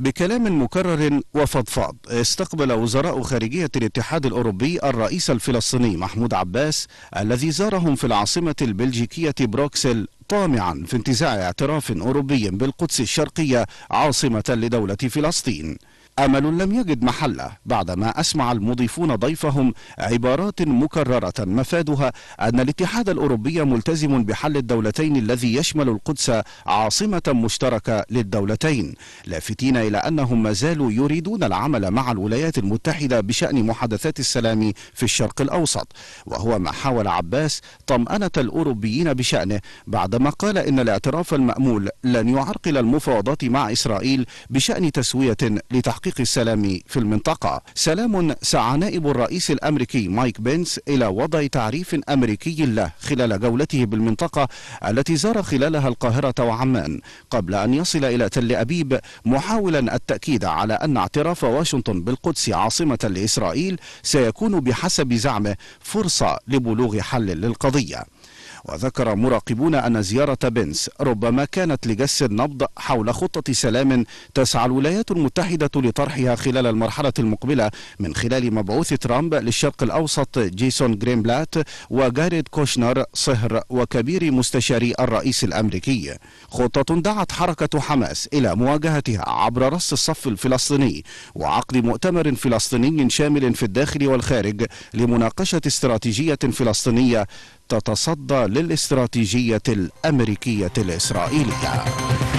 بكلام مكرر وفضفاض استقبل وزراء خارجية الاتحاد الأوروبي الرئيس الفلسطيني محمود عباس الذي زارهم في العاصمة البلجيكية بروكسل طامعا في انتزاع اعتراف أوروبي بالقدس الشرقية عاصمة لدولة فلسطين أمل لم يجد محله بعدما أسمع المضيفون ضيفهم عبارات مكررة مفادها أن الاتحاد الأوروبي ملتزم بحل الدولتين الذي يشمل القدس عاصمة مشتركة للدولتين لافتين إلى أنهم ما زالوا يريدون العمل مع الولايات المتحدة بشأن محادثات السلام في الشرق الأوسط وهو ما حاول عباس طمأنة الأوروبيين بشأنه بعدما قال إن الاعتراف المأمول لن يعرقل المفاوضات مع إسرائيل بشأن تسوية لتحقيق تحقيق السلام في المنطقة سلام سعى نائب الرئيس الأمريكي مايك بينس إلى وضع تعريف أمريكي له خلال جولته بالمنطقة التي زار خلالها القاهرة وعمان قبل أن يصل إلى تل أبيب محاولا التأكيد على أن اعتراف واشنطن بالقدس عاصمة لإسرائيل سيكون بحسب زعمه فرصة لبلوغ حل للقضية وذكر مراقبون أن زيارة بنس ربما كانت لجس النبض حول خطة سلام تسعى الولايات المتحدة لطرحها خلال المرحلة المقبلة من خلال مبعوث ترامب للشرق الأوسط جيسون جرينبلات وجاريد كوشنر صهر وكبير مستشاري الرئيس الأمريكي خطة دعت حركة حماس إلى مواجهتها عبر رص الصف الفلسطيني وعقد مؤتمر فلسطيني شامل في الداخل والخارج لمناقشة استراتيجية فلسطينية تتصدى للاستراتيجية الأمريكية الإسرائيلية